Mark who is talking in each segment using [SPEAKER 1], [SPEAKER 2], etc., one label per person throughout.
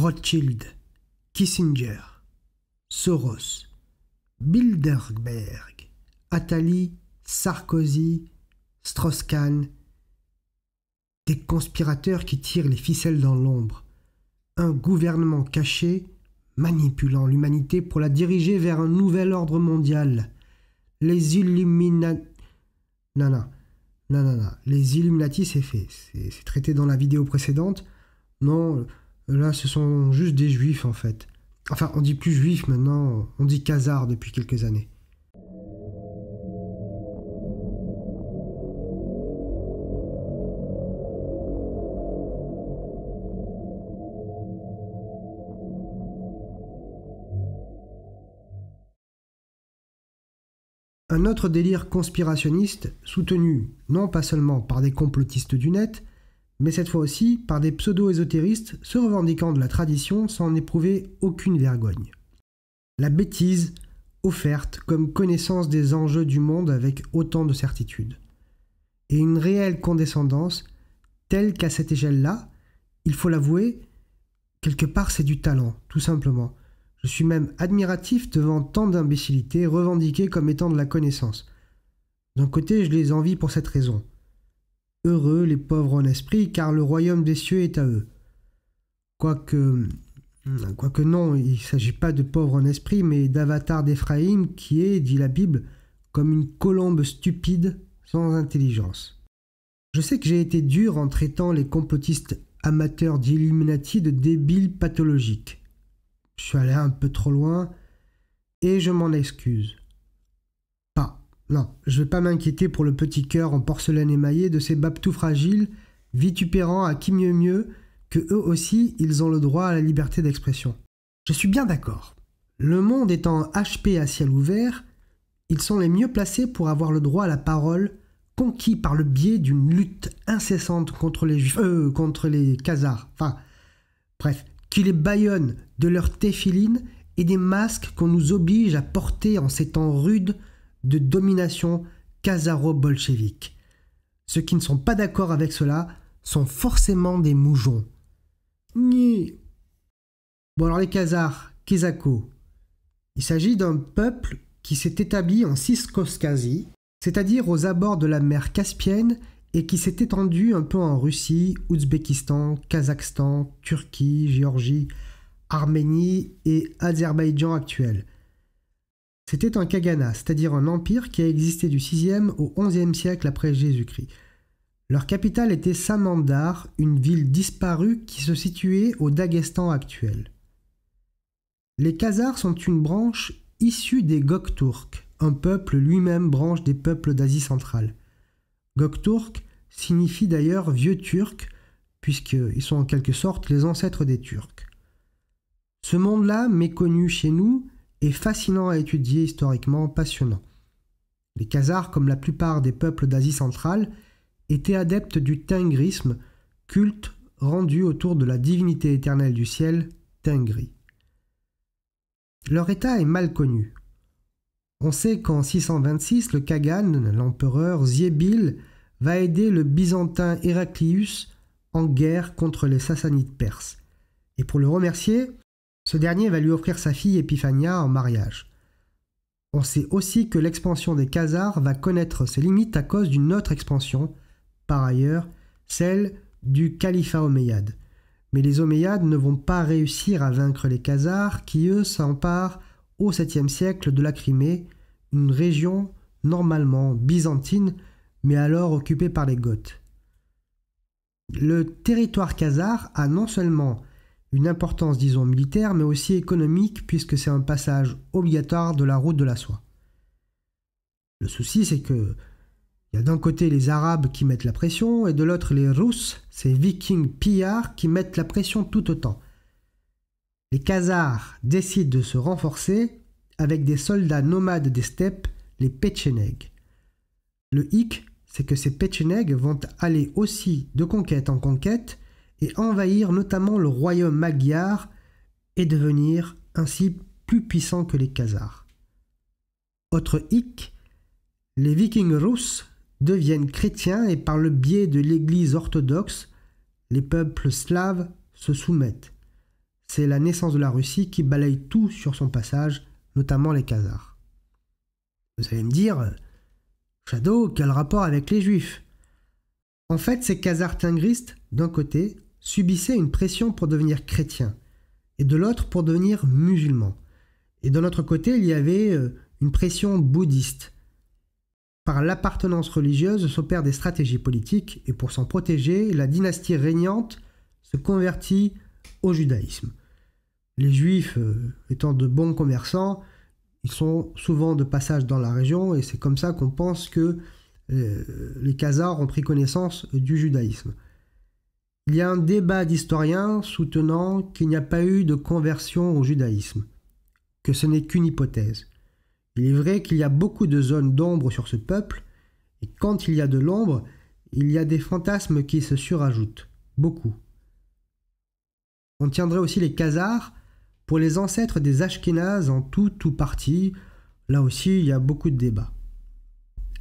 [SPEAKER 1] Rothschild, Kissinger, Soros, Bilderberg, Attali, Sarkozy, strauss des conspirateurs qui tirent les ficelles dans l'ombre, un gouvernement caché manipulant l'humanité pour la diriger vers un nouvel ordre mondial. Les Illuminati... Non, non, non, Les Illuminati, c'est fait. C'est traité dans la vidéo précédente. Non, Là, ce sont juste des juifs en fait. Enfin, on dit plus juifs maintenant, on dit khazars depuis quelques années. Un autre délire conspirationniste, soutenu non pas seulement par des complotistes du net, mais cette fois aussi par des pseudo-ésotéristes se revendiquant de la tradition sans en éprouver aucune vergogne. La bêtise offerte comme connaissance des enjeux du monde avec autant de certitude. Et une réelle condescendance telle qu'à cette échelle-là, il faut l'avouer, quelque part c'est du talent, tout simplement. Je suis même admiratif devant tant d'imbécilités revendiquée comme étant de la connaissance. D'un côté, je les envie pour cette raison. Heureux les pauvres en esprit, car le royaume des cieux est à eux. Quoique, hmm, quoique non, il ne s'agit pas de pauvres en esprit, mais d'avatar d'Éphraïm qui est, dit la Bible, comme une colombe stupide sans intelligence. Je sais que j'ai été dur en traitant les complotistes amateurs d'Illuminati de débiles pathologiques. Je suis allé un peu trop loin et je m'en excuse. Non, je ne vais pas m'inquiéter pour le petit cœur en porcelaine émaillée de ces baptous fragiles, vitupérants à qui mieux mieux, que eux aussi, ils ont le droit à la liberté d'expression. Je suis bien d'accord. Le monde étant HP à ciel ouvert, ils sont les mieux placés pour avoir le droit à la parole, conquis par le biais d'une lutte incessante contre les juifs, euh, contre les khazars, enfin, bref, qui les baillonnent de leur téphilines et des masques qu'on nous oblige à porter en ces temps rudes de domination kazaro bolchevique Ceux qui ne sont pas d'accord avec cela sont forcément des moujons. Ni. Bon alors les kazars, Kizako. Il s'agit d'un peuple qui s'est établi en Ciscauskasie, c'est-à-dire aux abords de la mer Caspienne et qui s'est étendu un peu en Russie, Ouzbékistan, Kazakhstan, Turquie, Géorgie, Arménie et Azerbaïdjan actuel. C'était un kagana, c'est-à-dire un empire qui a existé du 6e au 11e siècle après Jésus-Christ. Leur capitale était Samandar, une ville disparue qui se situait au Daghestan actuel. Les Khazars sont une branche issue des Gokturks, un peuple lui-même branche des peuples d'Asie centrale. Gokturk signifie d'ailleurs vieux turc, puisqu'ils sont en quelque sorte les ancêtres des Turcs. Ce monde-là, méconnu chez nous, et fascinant à étudier historiquement passionnant. Les Khazars, comme la plupart des peuples d'Asie centrale, étaient adeptes du Tengrisme, culte rendu autour de la divinité éternelle du ciel, Tengri. Leur état est mal connu. On sait qu'en 626, le Kagan, l'empereur Ziebil, va aider le Byzantin Héraclius en guerre contre les Sassanides perses. Et pour le remercier, ce dernier va lui offrir sa fille Epiphania en mariage. On sait aussi que l'expansion des Khazars va connaître ses limites à cause d'une autre expansion, par ailleurs, celle du califat omeyyade. Mais les Omeyyades ne vont pas réussir à vaincre les Khazars qui, eux, s'emparent au 7e siècle de la Crimée, une région normalement byzantine, mais alors occupée par les Goths. Le territoire khazar a non seulement une importance, disons, militaire, mais aussi économique, puisque c'est un passage obligatoire de la route de la soie. Le souci, c'est que il y a d'un côté les Arabes qui mettent la pression, et de l'autre les Russes, ces Vikings pillards, qui mettent la pression tout autant. Les Khazars décident de se renforcer avec des soldats nomades des steppes, les Pechenegs. Le hic, c'est que ces Pechenegs vont aller aussi de conquête en conquête, et envahir notamment le royaume magyar et devenir ainsi plus puissant que les Khazars. Autre hic, les vikings russes deviennent chrétiens et par le biais de l'Église orthodoxe, les peuples slaves se soumettent. C'est la naissance de la Russie qui balaye tout sur son passage, notamment les Khazars. Vous allez me dire, Shadow, quel rapport avec les Juifs En fait, ces Khazars tingristes, d'un côté, subissaient une pression pour devenir chrétien et de l'autre pour devenir musulman. Et de notre côté, il y avait euh, une pression bouddhiste. Par l'appartenance religieuse s'opèrent des stratégies politiques, et pour s'en protéger, la dynastie régnante se convertit au judaïsme. Les juifs, euh, étant de bons commerçants, ils sont souvent de passage dans la région, et c'est comme ça qu'on pense que euh, les Khazars ont pris connaissance du judaïsme. Il y a un débat d'historiens soutenant qu'il n'y a pas eu de conversion au judaïsme, que ce n'est qu'une hypothèse. Il est vrai qu'il y a beaucoup de zones d'ombre sur ce peuple, et quand il y a de l'ombre, il y a des fantasmes qui se surajoutent, beaucoup. On tiendrait aussi les Khazars pour les ancêtres des Ashkénazes en tout ou partie, là aussi il y a beaucoup de débats.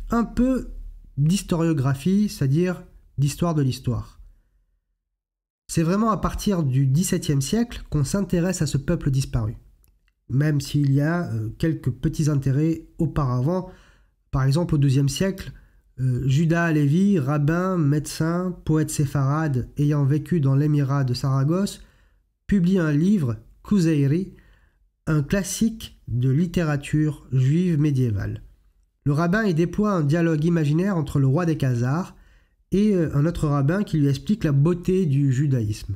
[SPEAKER 1] Un peu d'historiographie, c'est-à-dire d'histoire de l'histoire. C'est vraiment à partir du XVIIe siècle qu'on s'intéresse à ce peuple disparu, même s'il y a euh, quelques petits intérêts auparavant. Par exemple, au IIe siècle, euh, Judas Lévi, rabbin, médecin, poète séfarade ayant vécu dans l'émirat de Saragosse, publie un livre, Kouzeiri, un classique de littérature juive médiévale. Le rabbin y déploie un dialogue imaginaire entre le roi des Khazars, et euh, un autre rabbin qui lui explique la beauté du judaïsme.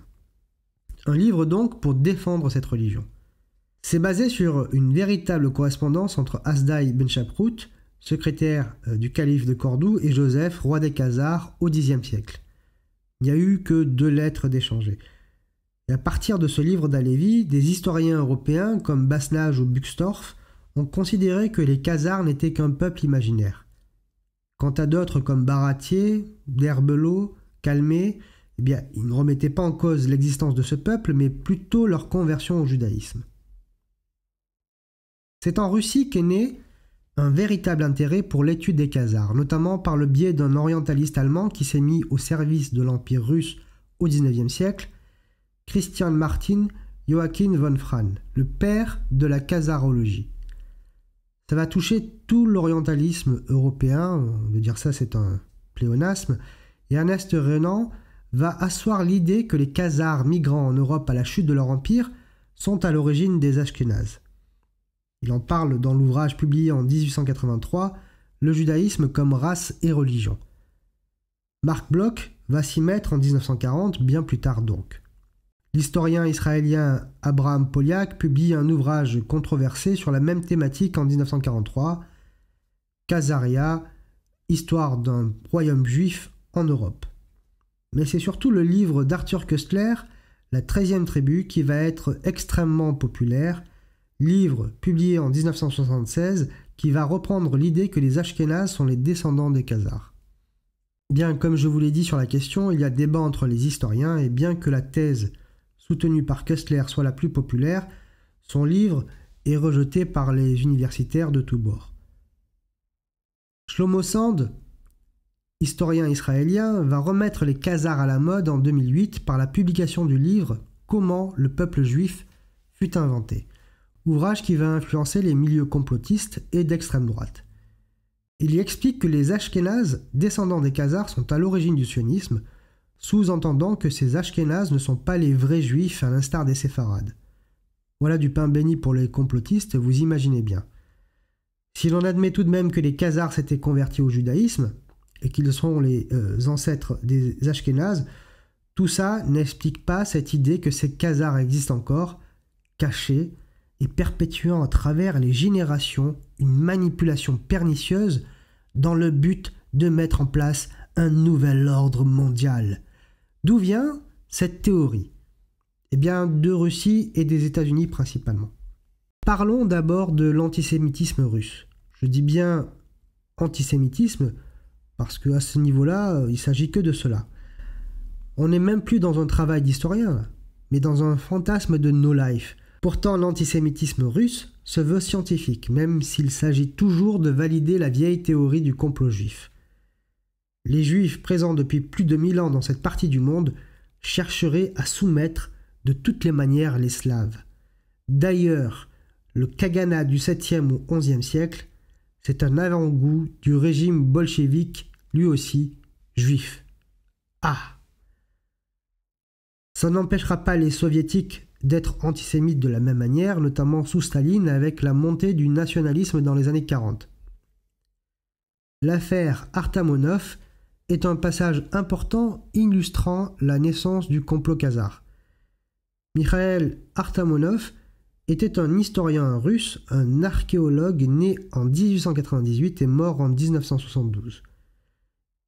[SPEAKER 1] Un livre donc pour défendre cette religion. C'est basé sur une véritable correspondance entre Asdaï Ben secrétaire euh, du calife de Cordoue, et Joseph, roi des Khazars, au Xe siècle. Il n'y a eu que deux lettres échangées. Et à partir de ce livre d'Alévi, des historiens européens comme Basnage ou Buxtorf ont considéré que les Khazars n'étaient qu'un peuple imaginaire. Quant à d'autres comme Baratier, D'Herbelot, Calmet, eh bien, ils ne remettaient pas en cause l'existence de ce peuple, mais plutôt leur conversion au judaïsme. C'est en Russie qu'est né un véritable intérêt pour l'étude des Khazars, notamment par le biais d'un orientaliste allemand qui s'est mis au service de l'Empire russe au XIXe siècle, Christian Martin Joachim von Fran, le père de la khazarologie. Ça va toucher tout l'orientalisme européen, de dire ça c'est un pléonasme, et Ernest Renan va asseoir l'idée que les Khazars migrants en Europe à la chute de leur empire sont à l'origine des Ashkénazes. Il en parle dans l'ouvrage publié en 1883, Le judaïsme comme race et religion. Marc Bloch va s'y mettre en 1940, bien plus tard donc. L'historien israélien Abraham Poliak publie un ouvrage controversé sur la même thématique en 1943, Kazaria, Histoire d'un royaume juif en Europe. Mais c'est surtout le livre d'Arthur Köstler, La 13e tribu, qui va être extrêmement populaire, livre publié en 1976 qui va reprendre l'idée que les Ashkénazes sont les descendants des Khazars. Bien, comme je vous l'ai dit sur la question, il y a débat entre les historiens et bien que la thèse Soutenu par Kessler soit la plus populaire, son livre est rejeté par les universitaires de tous bords. Shlomo Sand, historien israélien, va remettre les khazars à la mode en 2008 par la publication du livre Comment le peuple juif fut inventé, ouvrage qui va influencer les milieux complotistes et d'extrême droite. Il y explique que les Ashkénazes, descendants des khazars, sont à l'origine du sionisme, sous-entendant que ces Ashkénazes ne sont pas les vrais juifs à l'instar des séfarades. Voilà du pain béni pour les complotistes, vous imaginez bien. Si l'on admet tout de même que les Khazars s'étaient convertis au judaïsme, et qu'ils sont les euh, ancêtres des Ashkénazes, tout ça n'explique pas cette idée que ces Khazars existent encore, cachés, et perpétuant à travers les générations une manipulation pernicieuse dans le but de mettre en place un nouvel ordre mondial. D'où vient cette théorie Eh bien, de Russie et des États-Unis principalement. Parlons d'abord de l'antisémitisme russe. Je dis bien antisémitisme parce qu'à ce niveau-là, euh, il s'agit que de cela. On n'est même plus dans un travail d'historien, mais dans un fantasme de no life. Pourtant, l'antisémitisme russe se veut scientifique, même s'il s'agit toujours de valider la vieille théorie du complot juif les Juifs présents depuis plus de 1000 ans dans cette partie du monde chercheraient à soumettre de toutes les manières les Slaves. D'ailleurs, le Kaganat du 7e ou 11e siècle, c'est un avant-goût du régime bolchevique, lui aussi juif. Ah Ça n'empêchera pas les soviétiques d'être antisémites de la même manière, notamment sous Staline avec la montée du nationalisme dans les années 40. L'affaire Artamonov est un passage important illustrant la naissance du complot khazar. Mikhail Artamonov était un historien russe, un archéologue né en 1898 et mort en 1972.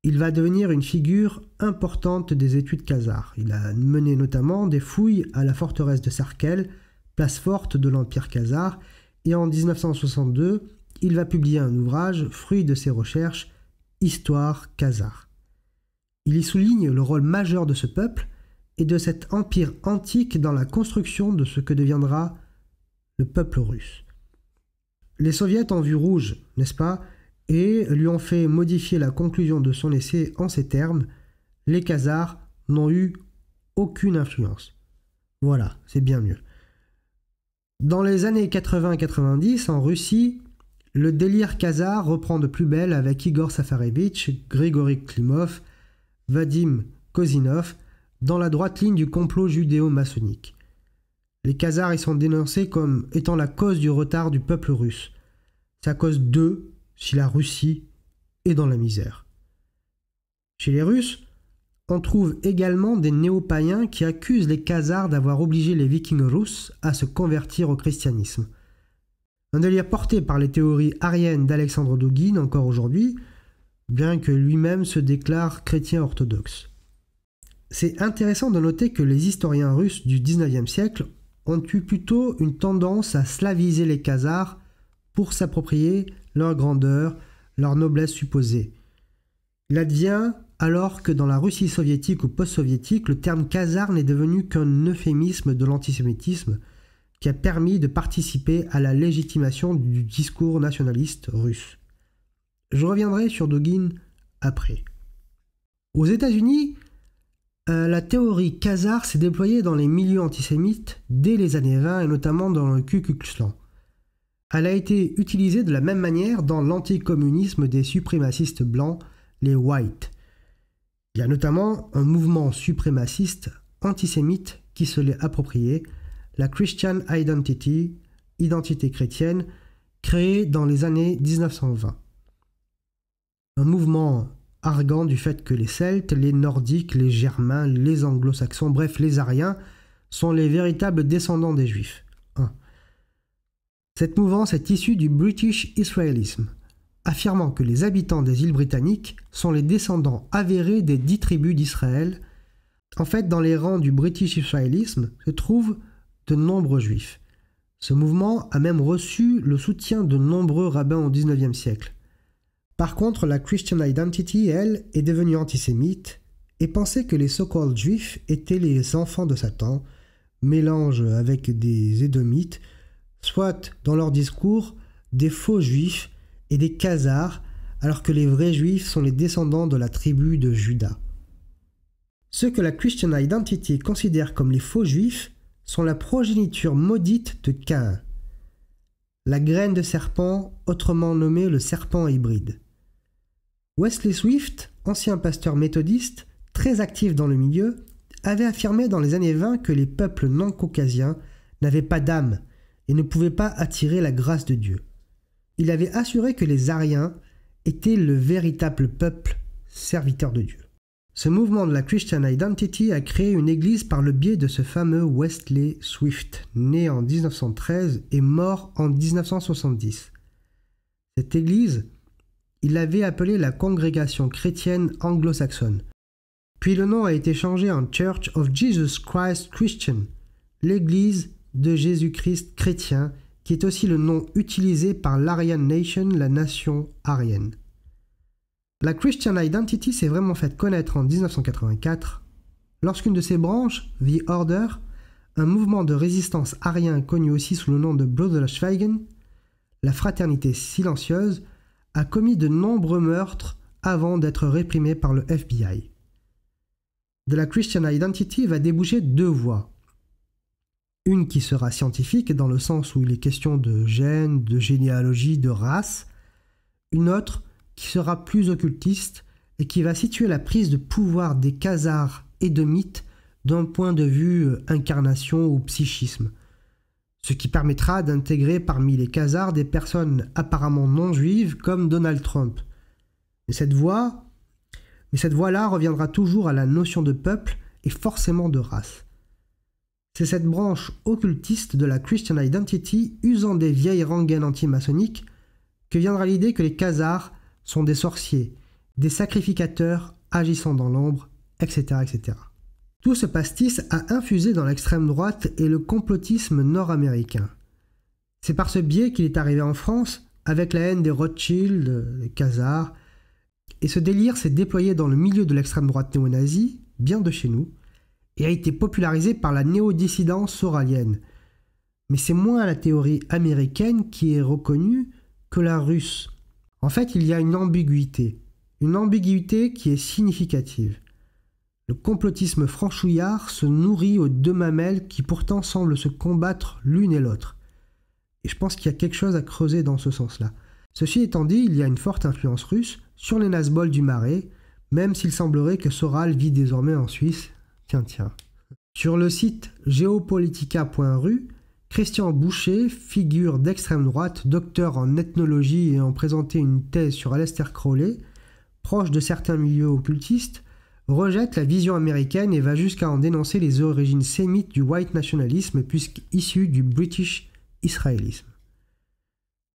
[SPEAKER 1] Il va devenir une figure importante des études khazars. Il a mené notamment des fouilles à la forteresse de Sarkel, place forte de l'Empire khazar, et en 1962, il va publier un ouvrage, fruit de ses recherches, Histoire khazar. Il y souligne le rôle majeur de ce peuple et de cet empire antique dans la construction de ce que deviendra le peuple russe. Les soviets ont vu rouge, n'est-ce pas, et lui ont fait modifier la conclusion de son essai en ces termes les Khazars n'ont eu aucune influence. Voilà, c'est bien mieux. Dans les années 80-90, en Russie, le délire khazar reprend de plus belle avec Igor Safarevitch, Grigory Klimov Vadim Kozinov, dans la droite ligne du complot judéo-maçonnique. Les Khazars y sont dénoncés comme étant la cause du retard du peuple russe. C'est cause d'eux si la Russie est dans la misère. Chez les Russes, on trouve également des néo-païens qui accusent les Khazars d'avoir obligé les Vikings russes à se convertir au christianisme. Un délire porté par les théories ariennes d'Alexandre Douguin encore aujourd'hui, bien que lui-même se déclare chrétien orthodoxe. C'est intéressant de noter que les historiens russes du 19e siècle ont eu plutôt une tendance à slaviser les Khazars pour s'approprier leur grandeur, leur noblesse supposée. Il advient alors que dans la Russie soviétique ou post-soviétique, le terme khazar n'est devenu qu'un euphémisme de l'antisémitisme qui a permis de participer à la légitimation du discours nationaliste russe. Je reviendrai sur Dugin après. Aux États-Unis, euh, la théorie Khazar s'est déployée dans les milieux antisémites dès les années 20 et notamment dans le Ku Klux Klan. Elle a été utilisée de la même manière dans l'anticommunisme des suprémacistes blancs, les Whites. Il y a notamment un mouvement suprémaciste antisémite qui se l'est approprié, la Christian Identity, identité chrétienne, créée dans les années 1920 un mouvement argant du fait que les Celtes, les Nordiques, les Germains, les Anglo-Saxons, bref les Ariens, sont les véritables descendants des Juifs. 1. Cette mouvance est issue du British Israelism, affirmant que les habitants des îles britanniques sont les descendants avérés des dix tribus d'Israël. En fait, dans les rangs du British Israelism se trouvent de nombreux Juifs. Ce mouvement a même reçu le soutien de nombreux rabbins au XIXe siècle. Par contre, la Christian Identity, elle, est devenue antisémite et pensait que les so-called juifs étaient les enfants de Satan, mélange avec des édomites, soit dans leur discours des faux juifs et des khazars, alors que les vrais juifs sont les descendants de la tribu de Judas. Ceux que la Christian Identity considère comme les faux juifs sont la progéniture maudite de Caïn, la graine de serpent, autrement nommée le serpent hybride. Wesley Swift, ancien pasteur méthodiste, très actif dans le milieu, avait affirmé dans les années 20 que les peuples non caucasiens n'avaient pas d'âme et ne pouvaient pas attirer la grâce de Dieu. Il avait assuré que les Ariens étaient le véritable peuple serviteur de Dieu. Ce mouvement de la Christian Identity a créé une église par le biais de ce fameux Wesley Swift, né en 1913 et mort en 1970. Cette église, il l'avait appelée la congrégation chrétienne anglo-saxonne. Puis le nom a été changé en Church of Jesus Christ Christian, l'Église de Jésus-Christ chrétien, qui est aussi le nom utilisé par l'Aryan Nation, la nation arienne. La Christian Identity s'est vraiment faite connaître en 1984, lorsqu'une de ses branches, The Order, un mouvement de résistance arien connu aussi sous le nom de Schweigen, la fraternité silencieuse, a commis de nombreux meurtres avant d'être réprimé par le FBI. De la Christian Identity va déboucher deux voies. Une qui sera scientifique dans le sens où il est question de gènes, de généalogie, de race. Une autre qui sera plus occultiste et qui va situer la prise de pouvoir des khazars et de mythes d'un point de vue euh, incarnation ou psychisme ce qui permettra d'intégrer parmi les Khazars des personnes apparemment non juives comme Donald Trump. Mais cette voie, mais cette voie-là reviendra toujours à la notion de peuple et forcément de race. C'est cette branche occultiste de la Christian Identity usant des vieilles rengaines anti-maçonniques que viendra l'idée que les Khazars sont des sorciers, des sacrificateurs agissant dans l'ombre, etc., etc. Tout ce pastis a infusé dans l'extrême droite et le complotisme nord-américain. C'est par ce biais qu'il est arrivé en France, avec la haine des Rothschild, des Khazars, et ce délire s'est déployé dans le milieu de l'extrême droite néo-nazie, bien de chez nous, et a été popularisé par la néo-dissidence soralienne. Mais c'est moins la théorie américaine qui est reconnue que la russe. En fait, il y a une ambiguïté, une ambiguïté qui est significative. Le complotisme franchouillard se nourrit aux deux mamelles qui pourtant semblent se combattre l'une et l'autre. Et je pense qu'il y a quelque chose à creuser dans ce sens-là. Ceci étant dit, il y a une forte influence russe sur les Nazbol du Marais, même s'il semblerait que Soral vit désormais en Suisse. Tiens, tiens. Sur le site geopolitica.ru, Christian Boucher, figure d'extrême droite, docteur en ethnologie et ayant présenté une thèse sur Aleister Crowley, proche de certains milieux occultistes, rejette la vision américaine et va jusqu'à en dénoncer les origines sémites du white nationalisme puisqu'issu du British israélisme.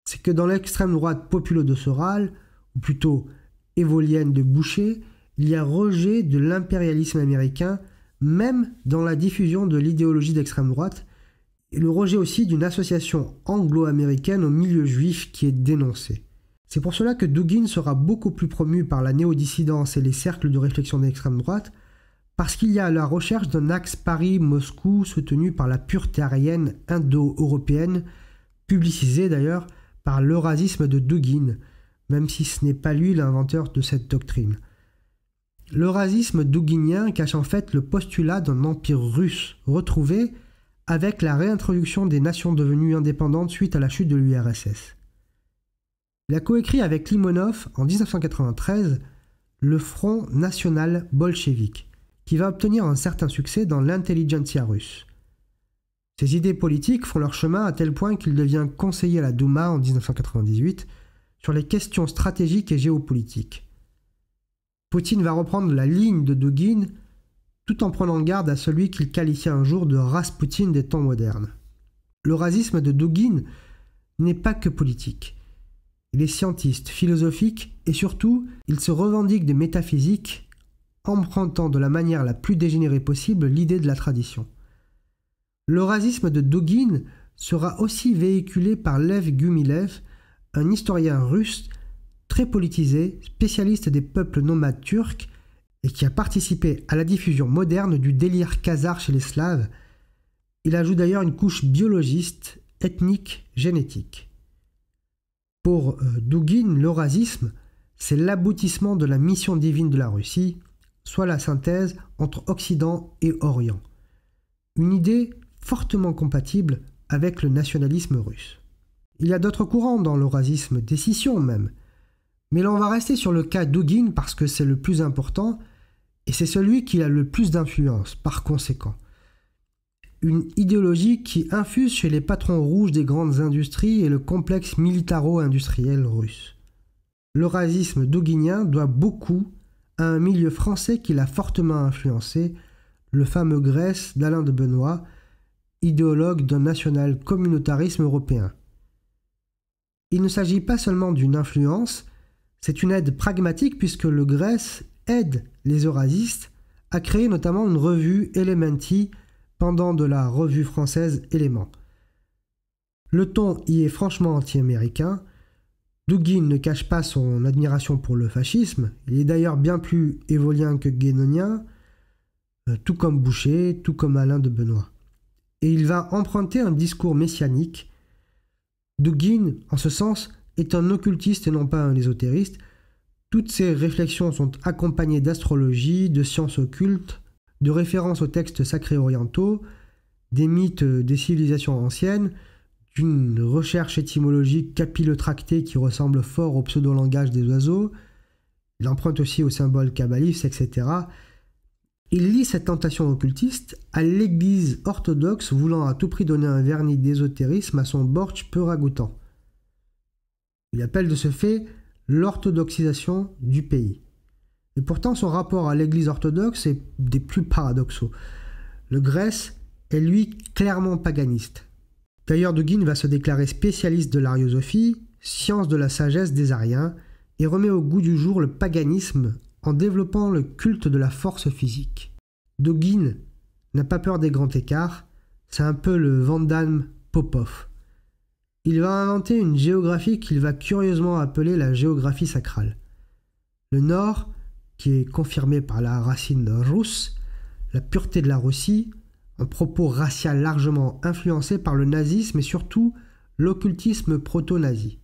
[SPEAKER 1] C'est que dans l'extrême droite de Soral, ou plutôt évolienne de Boucher, il y a rejet de l'impérialisme américain, même dans la diffusion de l'idéologie d'extrême droite, et le rejet aussi d'une association anglo-américaine au milieu juif qui est dénoncée. C'est pour cela que Dugin sera beaucoup plus promu par la néo-dissidence et les cercles de réflexion d'extrême droite, parce qu'il y a à la recherche d'un axe Paris-Moscou soutenu par la pureté aérienne indo-européenne, publicisé d'ailleurs par l'eurasisme de Dugin, même si ce n'est pas lui l'inventeur de cette doctrine. L'eurasisme duginien cache en fait le postulat d'un empire russe retrouvé avec la réintroduction des nations devenues indépendantes suite à la chute de l'URSS. Il a coécrit avec Limonov en 1993 le Front national bolchevique, qui va obtenir un certain succès dans l'intelligentsia russe. Ses idées politiques font leur chemin à tel point qu'il devient conseiller à la Douma en 1998 sur les questions stratégiques et géopolitiques. Poutine va reprendre la ligne de Dugin tout en prenant garde à celui qu'il qualifia un jour de Rasputin des temps modernes. Le racisme de Dugin n'est pas que politique les scientistes philosophiques et surtout, il se revendique de métaphysique, empruntant de la manière la plus dégénérée possible l'idée de la tradition. Le racisme de Dugin sera aussi véhiculé par Lev Gumilev, un historien russe très politisé, spécialiste des peuples nomades turcs et qui a participé à la diffusion moderne du délire khazar chez les Slaves. Il ajoute d'ailleurs une couche biologiste, ethnique, génétique. Pour euh, Dugin, l'eurasisme, c'est l'aboutissement de la mission divine de la Russie, soit la synthèse entre Occident et Orient. Une idée fortement compatible avec le nationalisme russe. Il y a d'autres courants dans l'eurasisme, décision même. Mais là, on va rester sur le cas Dugin parce que c'est le plus important et c'est celui qui a le plus d'influence par conséquent une idéologie qui infuse chez les patrons rouges des grandes industries et le complexe militaro-industriel russe. Le douguinien doit beaucoup à un milieu français qui l'a fortement influencé, le fameux Grèce d'Alain de Benoît, idéologue d'un national communautarisme européen. Il ne s'agit pas seulement d'une influence, c'est une aide pragmatique puisque le Grèce aide les eurasistes à créer notamment une revue Elementi pendant de la revue française Éléments. Le ton y est franchement anti-américain. Dugin ne cache pas son admiration pour le fascisme. Il est d'ailleurs bien plus évolien que guénonien, euh, tout comme Boucher, tout comme Alain de Benoît. Et il va emprunter un discours messianique. Dugin, en ce sens, est un occultiste et non pas un ésotériste. Toutes ses réflexions sont accompagnées d'astrologie, de sciences occultes, de référence aux textes sacrés orientaux, des mythes des civilisations anciennes, d'une recherche étymologique capillotractée qui ressemble fort au pseudo-langage des oiseaux, il emprunte aussi aux symboles kabbalistes, etc. Il lit cette tentation occultiste à l'église orthodoxe voulant à tout prix donner un vernis d'ésotérisme à son borch peu ragoûtant. Il appelle de ce fait l'orthodoxisation du pays. Et pourtant, son rapport à l'Église orthodoxe est des plus paradoxaux. Le Grèce est lui clairement paganiste. D'ailleurs, Dugin va se déclarer spécialiste de l'ariosophie, science de la sagesse des Ariens, et remet au goût du jour le paganisme en développant le culte de la force physique. Dugin n'a pas peur des grands écarts, c'est un peu le Vandan Popov. Il va inventer une géographie qu'il va curieusement appeler la géographie sacrale. Le Nord qui est confirmé par la racine russe, la pureté de la Russie, un propos racial largement influencé par le nazisme et surtout l'occultisme proto-nazi.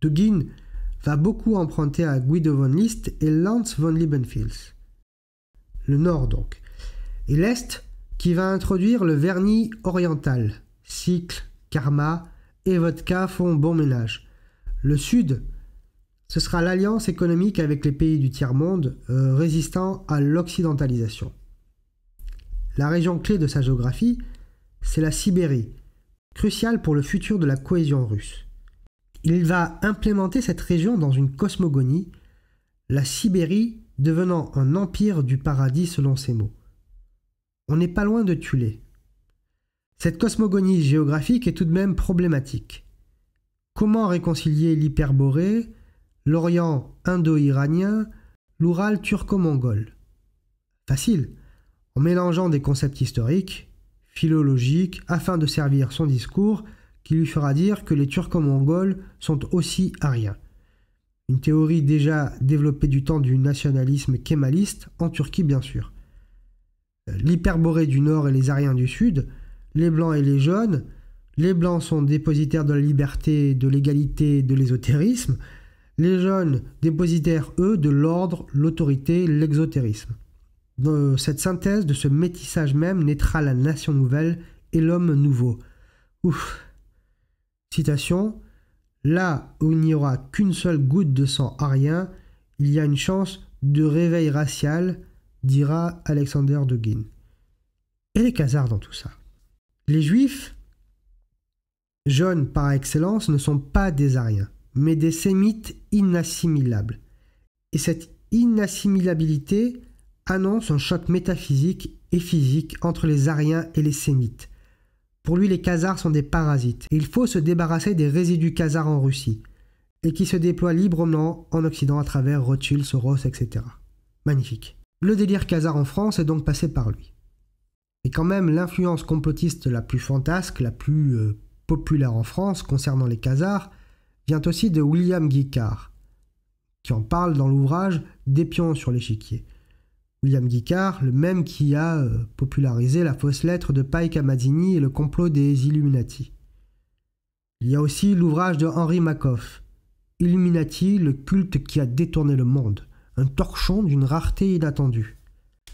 [SPEAKER 1] Dugin va beaucoup emprunter à Guido von List et Lance von Liebenfels. Le nord donc. Et l'est qui va introduire le vernis oriental. Cycle, karma et vodka font bon ménage. Le sud ce sera l'alliance économique avec les pays du tiers-monde euh, résistant à l'occidentalisation. La région clé de sa géographie, c'est la Sibérie, cruciale pour le futur de la cohésion russe. Il va implémenter cette région dans une cosmogonie, la Sibérie devenant un empire du paradis selon ses mots. On n'est pas loin de Tulé. Cette cosmogonie géographique est tout de même problématique. Comment réconcilier l'hyperborée, l'Orient indo-iranien, l'Oural turco-mongol. Facile, en mélangeant des concepts historiques, philologiques, afin de servir son discours qui lui fera dire que les turco-mongols sont aussi ariens. Une théorie déjà développée du temps du nationalisme kémaliste, en Turquie bien sûr. L'hyperborée du Nord et les ariens du Sud, les blancs et les jaunes, les blancs sont dépositaires de la liberté, de l'égalité, de l'ésotérisme, les jeunes dépositèrent, eux, de l'ordre, l'autorité, l'exotérisme. De euh, cette synthèse, de ce métissage même, naîtra la nation nouvelle et l'homme nouveau. Ouf. Citation. Là où il n'y aura qu'une seule goutte de sang arien, il y a une chance de réveil racial, dira Alexander de Guin. Et les casards dans tout ça. Les juifs, jeunes par excellence, ne sont pas des ariens mais des sémites inassimilables. Et cette inassimilabilité annonce un choc métaphysique et physique entre les Ariens et les sémites. Pour lui, les Khazars sont des parasites, il faut se débarrasser des résidus Khazars en Russie, et qui se déploient librement en Occident à travers Rothschild, Soros, etc. Magnifique. Le délire Khazar en France est donc passé par lui. Et quand même, l'influence complotiste la plus fantasque, la plus euh, populaire en France concernant les Khazars, vient aussi de William Guicard, qui en parle dans l'ouvrage Des pions sur l'échiquier. William Guicard, le même qui a euh, popularisé la fausse lettre de Pike Amadini et le complot des Illuminati. Il y a aussi l'ouvrage de Henri Makoff, Illuminati, le culte qui a détourné le monde, un torchon d'une rareté inattendue.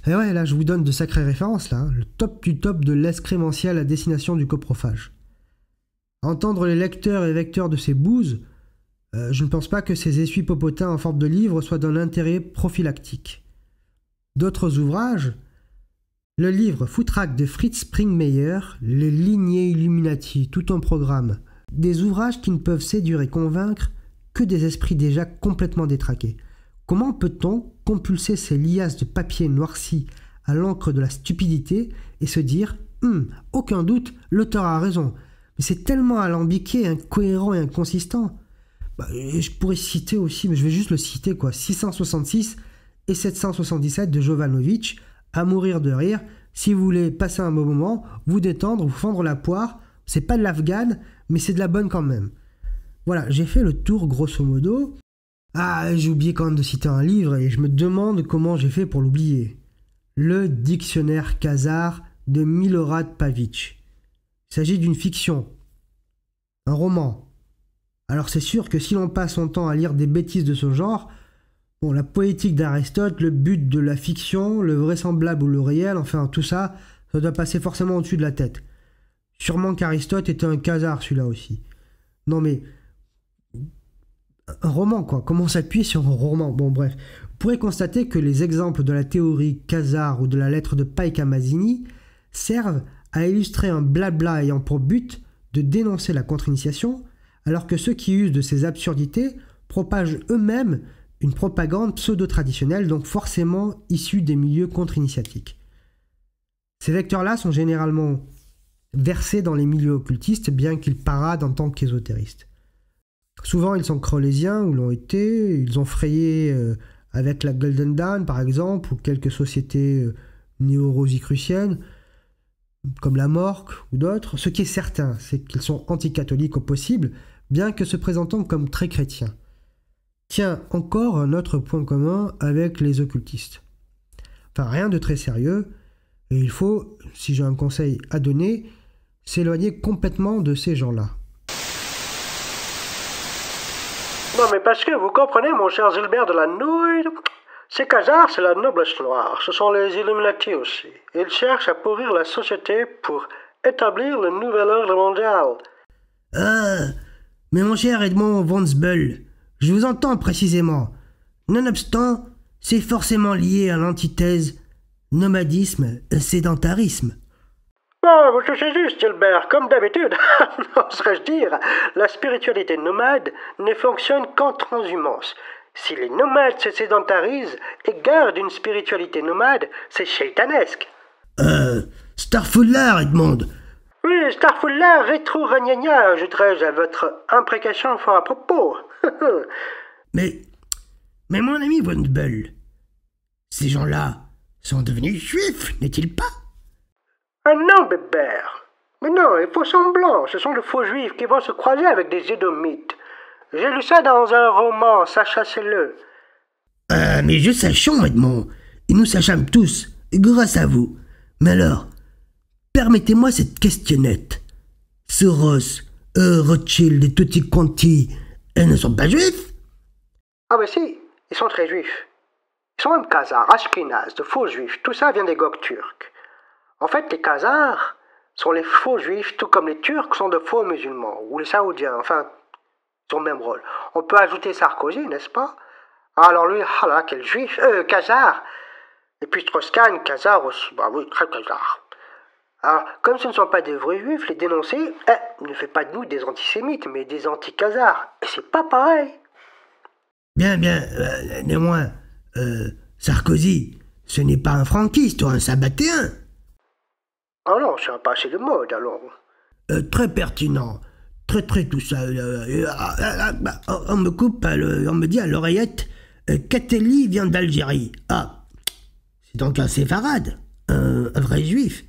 [SPEAKER 1] Et ouais, là je vous donne de sacrées références, là, hein. le top du top de l'escrémentiel à destination du coprophage. Entendre les lecteurs et vecteurs de ces bouses, euh, je ne pense pas que ces essuie-popotins en forme de livre soient d'un intérêt prophylactique. D'autres ouvrages, le livre Foutraque de Fritz Springmeier, Les lignées Illuminati, tout en programme, des ouvrages qui ne peuvent séduire et convaincre que des esprits déjà complètement détraqués. Comment peut-on compulser ces liasses de papier noirci à l'encre de la stupidité et se dire hum, aucun doute, l'auteur a raison, mais c'est tellement alambiqué, incohérent et inconsistant. Bah, je pourrais citer aussi, mais je vais juste le citer, quoi. 666 et 777 de Jovanovic, à mourir de rire. Si vous voulez passer un bon moment, vous détendre, vous fendre la poire, c'est pas de l'afghane, mais c'est de la bonne quand même. Voilà, j'ai fait le tour grosso modo. Ah, j'ai oublié quand même de citer un livre et je me demande comment j'ai fait pour l'oublier. Le dictionnaire Khazar de Milorad Pavic. Il s'agit d'une fiction, un roman. Alors c'est sûr que si l'on passe son temps à lire des bêtises de ce genre, bon, la poétique d'Aristote, le but de la fiction, le vraisemblable ou le réel, enfin tout ça, ça doit passer forcément au-dessus de la tête. Sûrement qu'Aristote était un casard celui-là aussi. Non mais un roman quoi, comment s'appuyer sur un roman Bon bref, vous pourrez constater que les exemples de la théorie Casar ou de la lettre de Paika Mazzini servent a illustré un blabla ayant pour but de dénoncer la contre-initiation, alors que ceux qui usent de ces absurdités propagent eux-mêmes une propagande pseudo-traditionnelle, donc forcément issue des milieux contre-initiatiques. Ces vecteurs-là sont généralement versés dans les milieux occultistes, bien qu'ils paradent en tant qu'ésotéristes. Souvent, ils sont crolésiens, ou l'ont été, ils ont frayé euh, avec la Golden Dawn, par exemple, ou quelques sociétés euh, néo-rosicruciennes, comme la morgue ou d'autres, ce qui est certain, c'est qu'ils sont anticatholiques au possible, bien que se présentant comme très chrétiens. Tiens, encore un autre point commun avec les occultistes. Enfin, rien de très sérieux, et il faut, si j'ai un conseil à donner, s'éloigner complètement de ces gens-là. Non mais parce que vous comprenez, mon cher Gilbert de la Nouille, ces casards, c'est la noblesse noire, ce sont les Illuminati aussi. Ils cherchent à pourrir la société pour établir
[SPEAKER 2] le nouvel ordre mondial. Ah Mais mon cher Edmond von je vous entends précisément. Nonobstant, c'est forcément lié à l'antithèse nomadisme, sédentarisme. Ah, vous touchez juste,
[SPEAKER 1] Gilbert, comme d'habitude. je dire, la spiritualité nomade ne fonctionne qu'en transhumance. Si les nomades se sédentarisent et gardent une spiritualité nomade, c'est shaitanesque.
[SPEAKER 2] Euh. Starfullard, Edmond
[SPEAKER 1] Oui, Starfullard rétro ragnagna, ajouterais je à votre imprécation fort à propos.
[SPEAKER 2] mais. Mais mon ami Von ces gens-là sont devenus juifs, n'est-il pas Ah non, Bébert Mais
[SPEAKER 1] non, il faut semblant, ce sont de faux juifs qui vont se croiser avec des édomites. J'ai lu ça dans un roman, sachez le
[SPEAKER 2] Ah, mais je sachons, Edmond. Et nous sachons tous, grâce à vous. Mais alors, permettez-moi cette questionnette. Soros, euh, Rothschild et tutti conti elles ne sont pas juifs
[SPEAKER 1] Ah ben si, ils sont très juifs. Ils sont même khazars, Ashkenaz, de faux juifs. Tout ça vient des gogues turcs. En fait, les khazars sont les faux juifs, tout comme les turcs sont de faux musulmans, ou les saoudiens, enfin, son même rôle. On peut ajouter Sarkozy, n'est-ce pas Alors lui, ah là, quel juif Euh, Khazar Et puis Troscan Kazar aussi. Bah oui, très Kazar. Alors, hein, comme ce ne sont pas des vrais juifs, les dénoncer eh, ne fait pas de nous des antisémites, mais des anti-Khazars. Et c'est pas pareil.
[SPEAKER 2] Bien, bien, euh, néanmoins, euh, Sarkozy, ce n'est pas un franquiste ou un sabbatéen. Ah non, c'est un passé de mode alors. Euh, très pertinent tout ça. Euh, euh, euh, bah, on me coupe, on me dit à l'oreillette, Kateli vient d'Algérie. Ah, c'est donc un séfarade, un, vrai juif.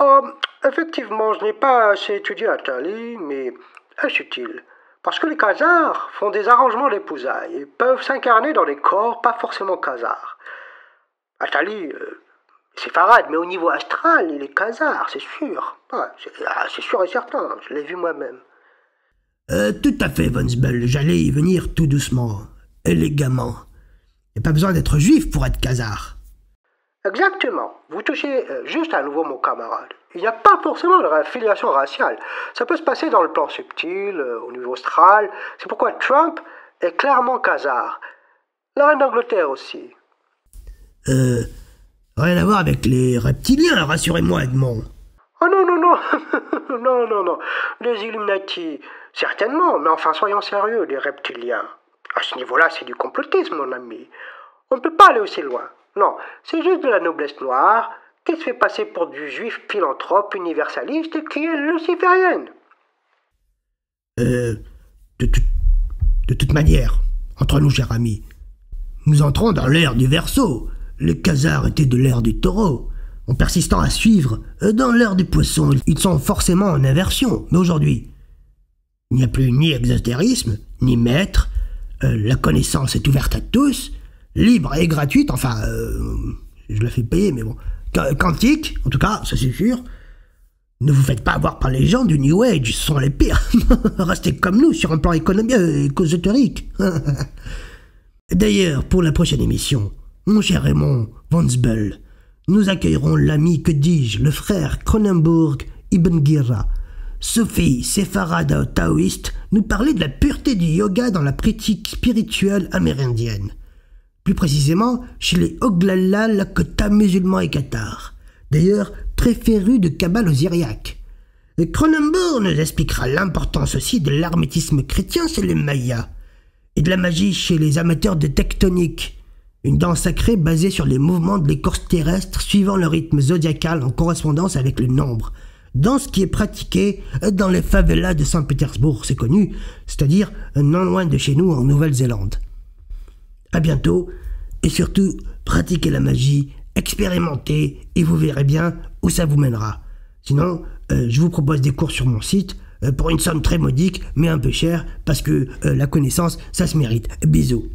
[SPEAKER 2] Oh, effectivement,
[SPEAKER 1] je n'ai pas assez étudié à Tali, mais est utile. Parce que les khazars font des arrangements d'épousailles et peuvent s'incarner dans des corps pas forcément khazars.
[SPEAKER 2] À c'est farade, mais au niveau astral, il est Khazar, c'est sûr. Ah, c'est sûr et certain, je l'ai vu moi-même. Euh, tout à fait, Von j'allais y venir tout doucement, élégamment. Il n'y a pas besoin d'être juif pour être Khazar.
[SPEAKER 1] Exactement. Vous touchez euh, juste à nouveau mon camarade. Il n'y a pas forcément de filiation raciale. Ça peut se passer dans le plan subtil, euh, au niveau astral. C'est pourquoi Trump est clairement Khazar. La reine d'Angleterre aussi.
[SPEAKER 2] Euh, Rien à voir avec les reptiliens, rassurez-moi, Edmond.
[SPEAKER 1] Oh non, non, non Non, non, non Les Illuminati, certainement, mais enfin, soyons sérieux, les reptiliens. À ce niveau-là, c'est du complotisme, mon ami. On ne peut pas aller aussi loin. Non, c'est juste de la noblesse noire qui se fait passer pour du juif philanthrope universaliste qui est luciférienne. Euh.
[SPEAKER 2] De, de toute manière, entre nous, cher ami, nous entrons dans l'ère du Verseau. Les casards était de l'ère du taureau. En persistant à suivre, euh, dans l'ère du poisson, ils sont forcément en inversion. Mais aujourd'hui, il n'y a plus ni exotérisme, ni maître. Euh, la connaissance est ouverte à tous, libre et gratuite. Enfin, euh, je la fais payer, mais bon. Quantique, en tout cas, ça c'est sûr. Ne vous faites pas avoir par les gens du New Age, ce sont les pires. Restez comme nous sur un plan économique, et écosotérique. D'ailleurs, pour la prochaine émission, mon cher Raymond Vonsbel, nous accueillerons l'ami, que dis-je, le frère Cronenbourg Ibn Gira. Sophie, séfarade taoïste, nous parlait de la pureté du yoga dans la pratique spirituelle amérindienne. Plus précisément, chez les Oglala Lakota musulmans et cathares. D'ailleurs, très férus de cabale aux Et Cronenbourg nous expliquera l'importance aussi de l'armétisme chrétien chez les Mayas et de la magie chez les amateurs de tectonique. Une danse sacrée basée sur les mouvements de l'écorce terrestre suivant le rythme zodiacal en correspondance avec le nombre. Danse qui est pratiquée dans les favelas de Saint-Pétersbourg, c'est connu, c'est-à-dire non loin de chez nous en Nouvelle-Zélande. A bientôt, et surtout, pratiquez la magie, expérimentez, et vous verrez bien où ça vous mènera. Sinon, euh, je vous propose des cours sur mon site, euh, pour une somme très modique, mais un peu chère, parce que euh, la connaissance, ça se mérite. Bisous.